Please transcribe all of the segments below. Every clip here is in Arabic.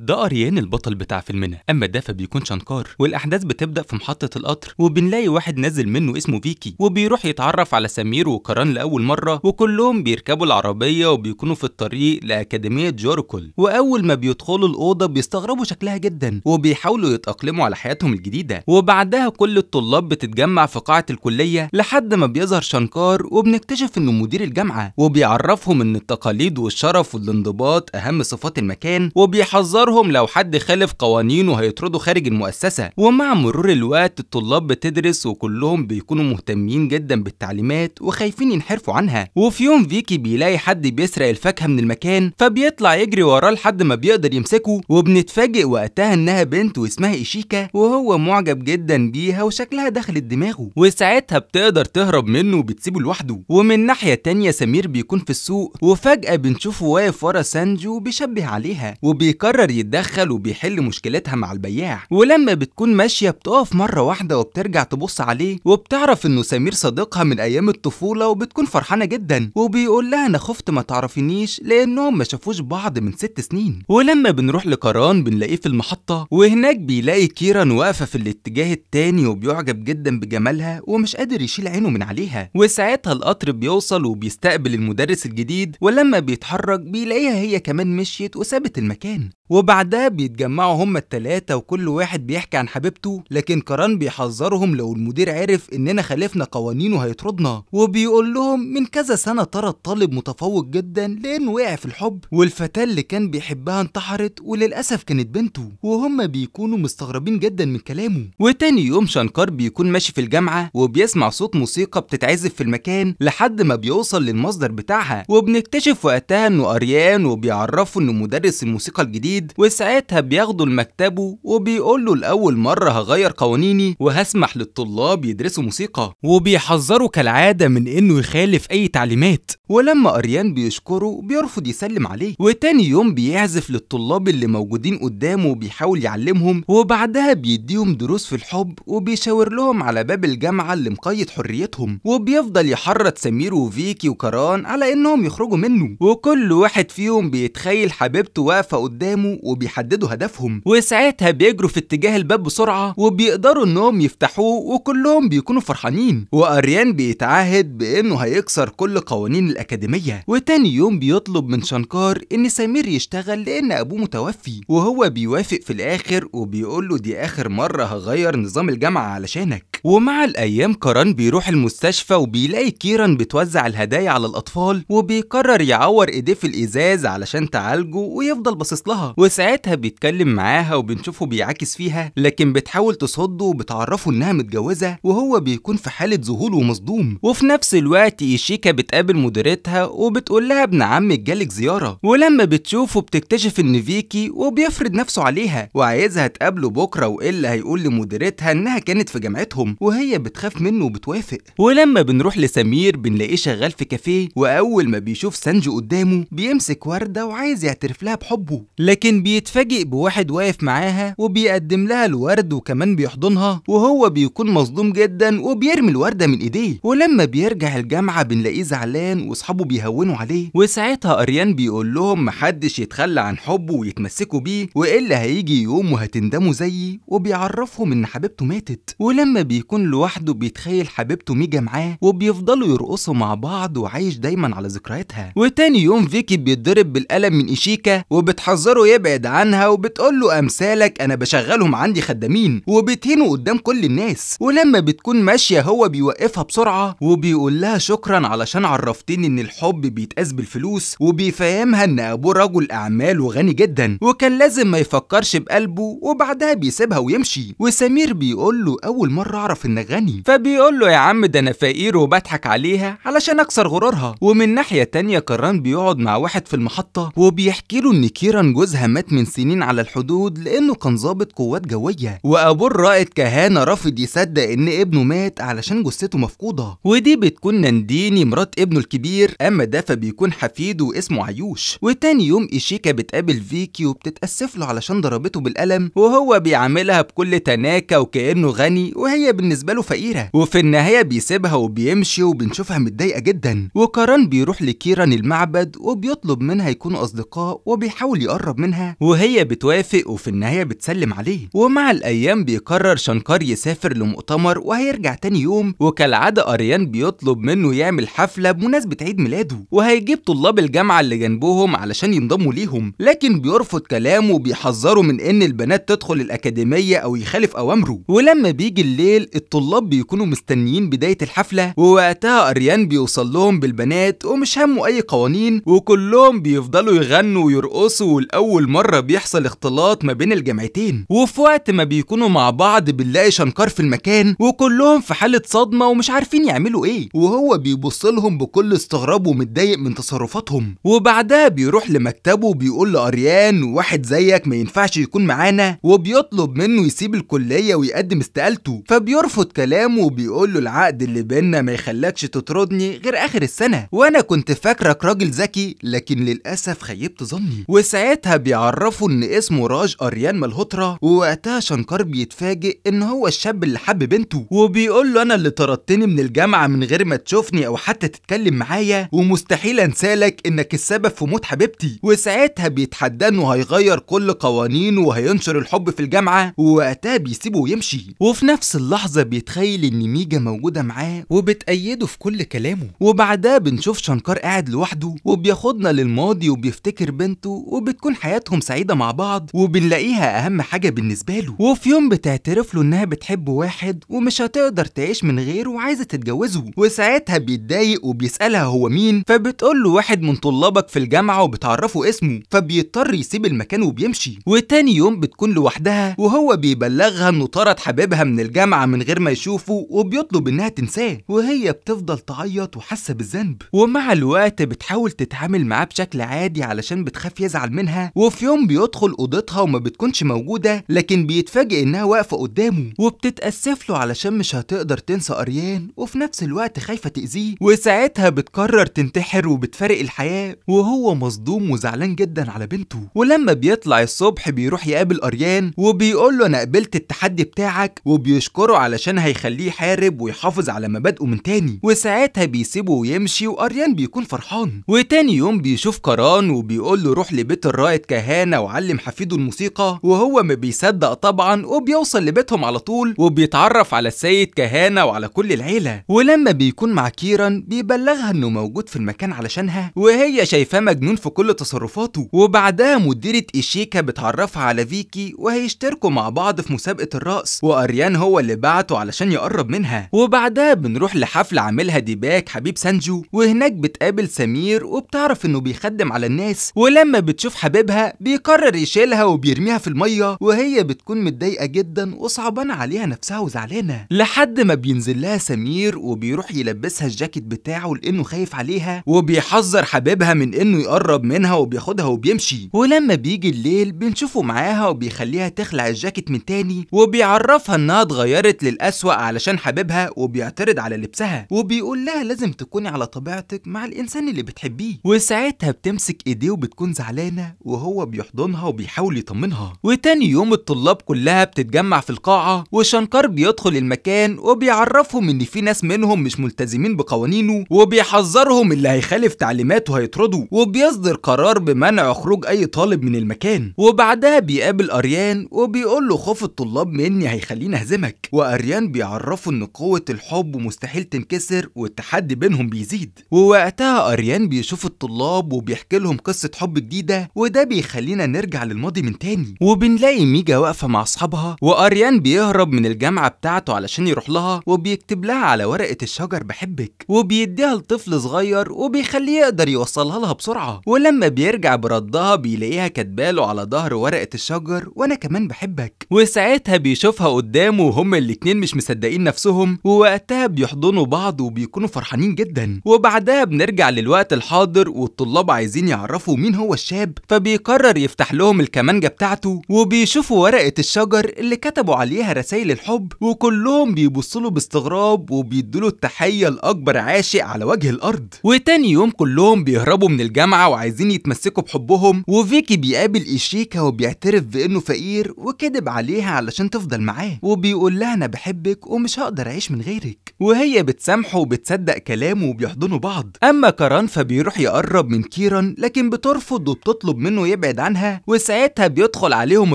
ده اريان البطل بتاع فيلمنا اما ده فبيكون شنكار والاحداث بتبدا في محطه القطر وبنلاقي واحد نازل منه اسمه فيكي وبيروح يتعرف على سمير وكران لاول مره وكلهم بيركبوا العربيه وبيكونوا في الطريق لاكاديميه جوركل واول ما بيدخلوا الاوضه بيستغربوا شكلها جدا وبيحاولوا يتاقلموا على حياتهم الجديده وبعدها كل الطلاب بتتجمع في قاعه الكليه لحد ما بيظهر شنكار وبنكتشف انه مدير الجامعه وبيعرفهم ان التقاليد والشرف والانضباط اهم صفات المكان وبيحذروا باعتبارهم لو حد خالف قوانينه هيطردوا خارج المؤسسة ومع مرور الوقت الطلاب بتدرس وكلهم بيكونوا مهتمين جدا بالتعليمات وخايفين ينحرفوا عنها وفي يوم فيكي بيلاقي حد بيسرق الفاكهة من المكان فبيطلع يجري وراه لحد ما بيقدر يمسكه وبنتفاجئ وقتها انها بنت واسمها إيشيكا وهو معجب جدا بيها وشكلها دخلت دماغه وساعتها بتقدر تهرب منه وبتسيبه لوحده ومن ناحية تانية سمير بيكون في السوق وفجأة بنشوفه واقف ورا سانجو بيشبه عليها وبيقرر بيتدخل وبيحل مشكلتها مع البياع ولما بتكون ماشية بتقف مرة واحدة وبترجع تبص عليه وبتعرف انه سمير صديقها من ايام الطفولة وبتكون فرحانة جدا وبيقول لها انا خفت ما تعرفينيش لانهم ما شافوش بعض من ست سنين ولما بنروح لقران بنلاقيه في المحطة وهناك بيلاقي كيران واقفة في الاتجاه التاني وبيعجب جدا بجمالها ومش قادر يشيل عينه من عليها وساعتها القطر بيوصل وبيستقبل المدرس الجديد ولما بيتحرك بيلاقيها هي كمان مشيت وسابت المكان وبعد وبعدها بيتجمعوا هما التلاتة وكل واحد بيحكي عن حبيبته لكن كران بيحذرهم لو المدير عرف إننا خالفنا قوانينه هيطردنا وبيقول لهم من كذا سنة ترى الطالب متفوق جدا لأنه وقع في الحب والفتاة اللي كان بيحبها انتحرت وللأسف كانت بنته وهم بيكونوا مستغربين جدا من كلامه وتاني يوم شانكار بيكون ماشي في الجامعة وبيسمع صوت موسيقى بتتعزف في المكان لحد ما بيوصل للمصدر بتاعها وبنكتشف وقتها إنه قريان وبيعرفه إنه مدرس الموسيقى الجديد وساعتها بياخده لمكتبه وبيقول له الأول مرة هغير قوانيني وهسمح للطلاب يدرسوا موسيقى وبيحذره كالعادة من إنه يخالف أي تعليمات ولما أريان بيشكره بيرفض يسلم عليه وتاني يوم بيعزف للطلاب اللي موجودين قدامه وبيحاول يعلمهم وبعدها بيديهم دروس في الحب وبيشاور لهم على باب الجامعة اللي مقيد حريتهم وبيفضل يحرض سمير وفيكي وكران على إنهم يخرجوا منه وكل واحد فيهم بيتخيل حبيبته واقفة قدامه وبيحددوا هدفهم وساعتها بيجروا في اتجاه الباب بسرعة وبيقدروا إنهم يفتحوه وكلهم بيكونوا فرحانين وأريان بيتعهد بإنه هيكسر كل قوانين الأكاديمية وتاني يوم بيطلب من شنكار إن سمير يشتغل لأن أبوه متوفي وهو بيوافق في الآخر وبيقول له دي آخر مرة هغير نظام الجامعة علشانك ومع الأيام كران بيروح المستشفى وبيلاقي كيران بتوزع الهدايا على الأطفال وبيقرر يعور إيديه في الإزاز علشان تعالجه ويفضل باصص لها وساعتها بيتكلم معاها وبنشوفه بيعاكس فيها لكن بتحاول تصده وبتعرفه انها متجوزه وهو بيكون في حاله ذهول ومصدوم وفي نفس الوقت ايشيكا بتقابل مديرتها وبتقول لها ابن عمك جالك زياره ولما بتشوفه بتكتشف ان فيكي وبيفرض نفسه عليها وعايزها تقابله بكره والا هيقول لمديرتها انها كانت في جامعتهم وهي بتخاف منه وبتوافق ولما بنروح لسمير بنلاقيه شغال في كافيه واول ما بيشوف سانجي قدامه بيمسك ورده وعايز يعترف لها بحبه لكن بيتفاجئ بواحد واقف معاها وبيقدم لها الورد وكمان بيحضنها وهو بيكون مصدوم جدا وبيرمي الورده من ايديه ولما بيرجع الجامعه بنلاقيه زعلان واصحابه بيهونوا عليه وساعتها اريان بيقول لهم محدش يتخلى عن حبه ويتمسكوا بيه والا هيجي يوم وهتندموا زيي وبيعرفهم ان حبيبته ماتت ولما بيكون لوحده بيتخيل حبيبته ميجا معاه وبيفضلوا يرقصوا مع بعض وعايش دايما على ذكرياتها وتاني يوم فيكي بيتضرب بالقلم من ايشيكا وبتحذره يبعد بتبعد عنها وبتقول له امثالك انا بشغلهم عندي خدامين وبتهينه قدام كل الناس ولما بتكون ماشيه هو بيوقفها بسرعه وبيقول لها شكرا علشان عرفتني ان الحب بيتقاس بالفلوس وبيفهمها ان ابوه رجل اعمال وغني جدا وكان لازم ما يفكرش بقلبه وبعدها بيسيبها ويمشي وسمير بيقول له اول مره اعرف انك غني فبيقول له يا عم ده انا فقير وبضحك عليها علشان اكسر غرورها ومن ناحيه تانية كران بيقعد مع واحد في المحطه وبيحكي له ان كيران جوزها مات مات من سنين على الحدود لأنه كان ظابط قوات جوية وابو الرائد كهانة رافض يصدق إن ابنه مات علشان جثته مفقودة ودي بتكون نانديني مرات ابنه الكبير أما ده فبيكون حفيده واسمه عيوش وتاني يوم ايشيكا بتقابل فيكي وبتتأسف له علشان ضربته بالقلم وهو بيعاملها بكل تناكة وكأنه غني وهي بالنسبة له فقيرة وفي النهاية بيسيبها وبيمشي وبنشوفها متضايقة جدا وكران بيروح لكيران المعبد وبيطلب منها يكونوا أصدقاء وبيحاول يقرب منها وهي بتوافق وفي النهاية بتسلم عليه ومع الأيام بيقرر شنكار يسافر لمؤتمر وهيرجع تاني يوم وكالعادة أريان بيطلب منه يعمل حفلة بمناسبة عيد ميلاده وهيجيب طلاب الجامعة اللي جنبهم علشان ينضموا ليهم لكن بيرفض كلامه وبيحذره من إن البنات تدخل الأكاديمية أو يخالف أوامره ولما بيجي الليل الطلاب بيكونوا مستنيين بداية الحفلة ووقتها أريان بيوصل لهم بالبنات ومش همه أي قوانين وكلهم بيفضلوا يغنوا ويرقصوا والأول مرة مرة بيحصل اختلاط ما بين الجامعتين وفي وقت ما بيكونوا مع بعض بنلاقي شنكار في المكان وكلهم في حالة صدمة ومش عارفين يعملوا ايه وهو بيبص لهم بكل استغراب ومتضايق من تصرفاتهم وبعدها بيروح لمكتبه وبيقول لأريان واحد زيك ما ينفعش يكون معانا وبيطلب منه يسيب الكلية ويقدم استقالته فبيرفض كلامه وبيقول له العقد اللي بينا ما يخلكش تطردني غير آخر السنة وأنا كنت فاكرك راجل ذكي لكن للأسف خيبت ظني وساعتها بيعرف عرفوا ان اسمه راج اريان ملهوترا ووقتها شنكار بيتفاجئ ان هو الشاب اللي حب بنته وبيقول له انا اللي طردتني من الجامعه من غير ما تشوفني او حتى تتكلم معايا ومستحيل انسالك انك السبب في موت حبيبتي وساعتها بيتحدى انه هيغير كل قوانينه وهينشر الحب في الجامعه ووقتها بيسيبه ويمشي وفي نفس اللحظه بيتخيل ان ميجا موجوده معاه وبتأيده في كل كلامه وبعدها بنشوف شنكار قاعد لوحده وبياخدنا للماضي وبيفتكر بنته وبتكون حياته حياتهم سعيده مع بعض وبنلاقيها اهم حاجه بالنسبه له وفي يوم بتعترف له انها بتحب واحد ومش هتقدر تعيش من غيره وعايزه تتجوزه وساعتها بيتضايق وبيسالها هو مين فبتقول له واحد من طلابك في الجامعه وبتعرفه اسمه فبيضطر يسيب المكان وبيمشي وتاني يوم بتكون لوحدها وهو بيبلغها انه طرد حبيبها من الجامعه من غير ما يشوفه وبيطلب انها تنساه وهي بتفضل تعيط وحاسه بالذنب ومع الوقت بتحاول تتعامل معاه بشكل عادي علشان بتخاف يزعل منها وفي وفي يوم بيدخل اوضتها وما بتكونش موجوده لكن بيتفاجئ انها واقفه قدامه وبتتاسف له علشان مش هتقدر تنسى اريان وفي نفس الوقت خايفه تاذيه وساعتها بتقرر تنتحر وبتفارق الحياه وهو مصدوم وزعلان جدا على بنته ولما بيطلع الصبح بيروح يقابل اريان وبيقول له انا قبلت التحدي بتاعك وبيشكره علشان هيخليه يحارب ويحافظ على مبادئه من تاني وساعتها بيسيبه ويمشي واريان بيكون فرحان وتاني يوم بيشوف كران وبيقول له روح لبيت الرائد كهان هانا وعلم حفيده الموسيقى وهو ما بيصدق طبعا وبيوصل لبيتهم على طول وبيتعرف على السيد كهانة وعلى كل العيلة ولما بيكون مع كيران بيبلغها انه موجود في المكان علشانها وهي شايفاه مجنون في كل تصرفاته وبعدها مديرة إيشيكا بتعرفها على فيكي وهيشتركوا مع بعض في مسابقة الرقص وأريان هو اللي بعته علشان يقرب منها وبعدها بنروح لحفل عاملها ديباك حبيب سانجو وهناك بتقابل سمير وبتعرف انه بيخدم على الناس ولما بتشوف حبيبها بيقرر يشيلها وبيرميها في الميه وهي بتكون متضايقه جدا وصعبانه عليها نفسها وزعلانه لحد ما بينزل لها سمير وبيروح يلبسها الجاكيت بتاعه لانه خايف عليها وبيحذر حبيبها من انه يقرب منها وبياخدها وبيمشي ولما بيجي الليل بنشوفه معاها وبيخليها تخلع الجاكيت من تاني وبيعرفها انها اتغيرت للأسوأ علشان حبيبها وبيعترض على لبسها وبيقول لها لازم تكوني على طبيعتك مع الانسان اللي بتحبيه وساعتها بتمسك ايديه وبتكون زعلانه وهو بيحضنها وبيحاول يطمنها وتاني يوم الطلاب كلها بتتجمع في القاعة وشنكار بيدخل المكان وبيعرفهم ان في ناس منهم مش ملتزمين بقوانينه وبيحذرهم اللي هيخالف تعليماته هيطردوا وبيصدر قرار بمنع خروج اي طالب من المكان وبعدها بيقابل اريان وبيقول له خوف الطلاب مني هيخليني اهزمك واريان بيعرفه ان قوة الحب مستحيل تنكسر والتحدي بينهم بيزيد ووقتها اريان بيشوف الطلاب وبيحكي لهم قصة حب جديدة وده بيخلي خلينا نرجع للماضي من تاني وبنلاقي ميجا واقفه مع اصحابها واريان بيهرب من الجامعه بتاعته علشان يروح لها وبيكتب لها على ورقه الشجر بحبك وبيديها لطفل صغير وبيخليه يقدر يوصلها لها بسرعه ولما بيرجع بردها بيلاقيها كاتباله على ظهر ورقه الشجر وانا كمان بحبك وساعتها بيشوفها قدامه وهما الاتنين مش مصدقين نفسهم ووقتها بيحضنوا بعض وبيكونوا فرحانين جدا وبعدها بنرجع للوقت الحاضر والطلاب عايزين يعرفوا مين هو الشاب فبيقرر يفتح لهم الكمانجة بتاعته وبيشوفوا ورقة الشجر اللي كتبوا عليها رسائل الحب وكلهم بيبصوا له باستغراب وبيدوا له التحية لأكبر عاشق على وجه الأرض وتاني يوم كلهم بيهربوا من الجامعة وعايزين يتمسكوا بحبهم وفيكي بيقابل إيشيكا وبيعترف بإنه فقير وكذب عليها علشان تفضل معاه وبيقول لها انا بحبك ومش هقدر اعيش من غيرك وهي بتسامحه وبتصدق كلامه وبيحضنوا بعض اما كران فبيروح يقرب من كيران لكن بترفض وبتطلب منه يبعد عنها وساعتها بيدخل عليهم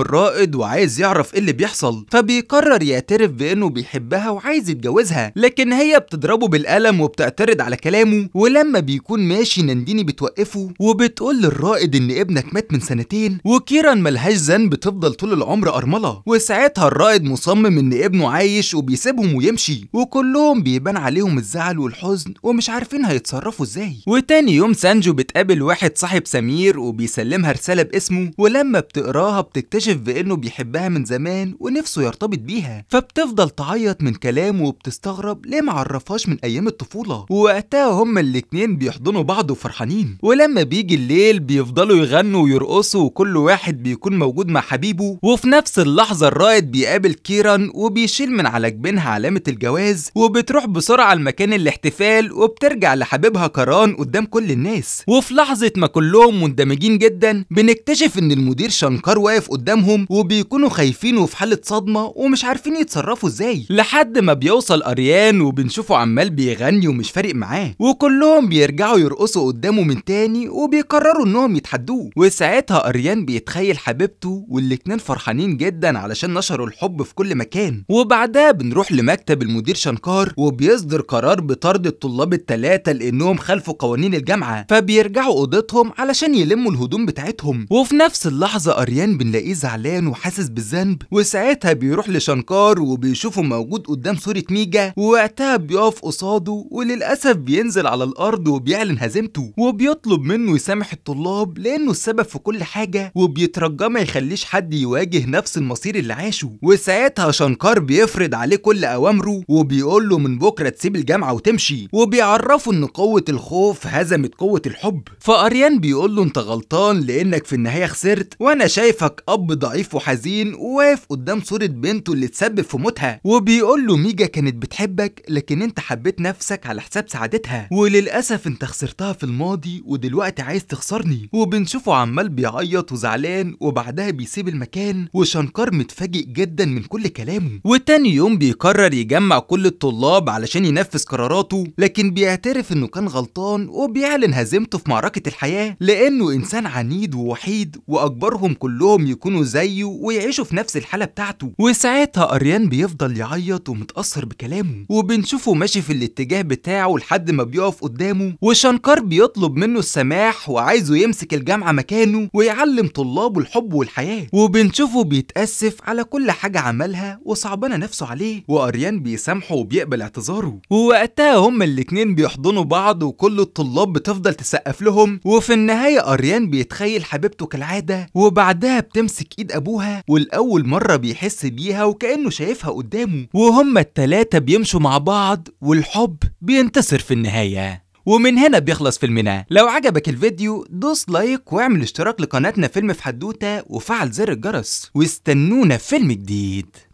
الرائد وعايز يعرف ايه اللي بيحصل فبيقرر يعترف بانه بيحبها وعايز يتجوزها لكن هي بتضربه بالقلم وبتعترض على كلامه ولما بيكون ماشي نانديني بتوقفه وبتقول للرائد ان ابنك مات من سنتين وكيران ملهاش ذنب تفضل طول العمر ارمله وساعتها الرائد مصمم ان ابنه عايش وبيسيبهم ويمشي وكلهم بيبان عليهم الزعل والحزن ومش عارفين هيتصرفوا ازاي وتاني يوم سانجو بتقابل واحد صاحب سمير وبيسلمها رسالة باسمه ولما بتقراها بتكتشف بانه بيحبها من زمان ونفسه يرتبط بيها فبتفضل تعيط من كلامه وبتستغرب ليه معرفهاش من ايام الطفولة ووقتها هما الاتنين بيحضنوا بعض وفرحانين ولما بيجي الليل بيفضلوا يغنوا ويرقصوا وكل واحد بيكون موجود مع حبيبه وفي نفس اللحظة لحظة الرائد بيقابل كيران وبيشيل من على جبينها علامة الجواز وبتروح بسرعة لمكان الاحتفال وبترجع لحبيبها كران قدام كل الناس وفي لحظة ما كلهم مندمجين جدا بنكتشف ان المدير شنكار واقف قدامهم وبيكونوا خايفين وفي حالة صدمة ومش عارفين يتصرفوا ازاي لحد ما بيوصل أريان وبنشوفه عمال بيغني ومش فارق معاه وكلهم بيرجعوا يرقصوا قدامه من تاني وبيقرروا انهم يتحدوه وساعتها أريان بيتخيل حبيبته والاتنين فرحانين جدا علشان نشروا الحب في كل مكان وبعدها بنروح لمكتب المدير شنكار وبيصدر قرار بطرد الطلاب الثلاثه لانهم خالفوا قوانين الجامعه فبيرجعوا اوضتهم علشان يلموا الهدوم بتاعتهم وفي نفس اللحظه اريان بنلاقيه زعلان وحاسس بالذنب وساعتها بيروح لشنكار وبيشوفه موجود قدام صوره ميجا ووقتها بيقف قصاده وللاسف بينزل على الارض وبيعلن هزيمته وبيطلب منه يسامح الطلاب لانه السبب في كل حاجه وبيترجى ما يخليش حد يواجه نفس المصير المصير اللي عاشه وساعتها شنكار بيفرض عليه كل اوامره وبيقول له من بكره تسيب الجامعه وتمشي وبيعرفه ان قوه الخوف هزمت قوه الحب فاريان بيقول له انت غلطان لانك في النهايه خسرت وانا شايفك اب ضعيف وحزين واقف قدام صوره بنته اللي تسبب في موتها وبيقول له ميجا كانت بتحبك لكن انت حبيت نفسك على حساب سعادتها وللاسف انت خسرتها في الماضي ودلوقتي عايز تخسرني وبنشوفه عمال بيعيط وزعلان وبعدها بيسيب المكان وشنكار الدكتور متفاجئ جدا من كل كلامه وتاني يوم بيقرر يجمع كل الطلاب علشان ينفذ قراراته لكن بيعترف انه كان غلطان وبيعلن هزيمته في معركة الحياة لانه انسان عنيد ووحيد واكبرهم كلهم يكونوا زيه ويعيشوا في نفس الحالة بتاعته وساعتها اريان بيفضل يعيط ومتأثر بكلامه وبنشوفه ماشي في الاتجاه بتاعه لحد ما بيقف قدامه وشنكار بيطلب منه السماح وعايزه يمسك الجامعة مكانه ويعلم طلابه الحب والحياة وبنشوفه بيتأثر متأسف على كل حاجة عملها وصعبانة نفسه عليه وأريان بيسامحه وبيقبل اعتذاره ووقتها هما الاتنين بيحضنوا بعض وكل الطلاب بتفضل تسقف لهم وفي النهاية أريان بيتخيل حبيبته كالعادة وبعدها بتمسك إيد أبوها والأول مرة بيحس بيها وكأنه شايفها قدامه وهما التلاتة بيمشوا مع بعض والحب بينتصر في النهاية ومن هنا بيخلص فيلمنا لو عجبك الفيديو دوس لايك واعمل اشتراك لقناتنا فيلم في حدوتة وفعل زر الجرس واستنونا فيلم جديد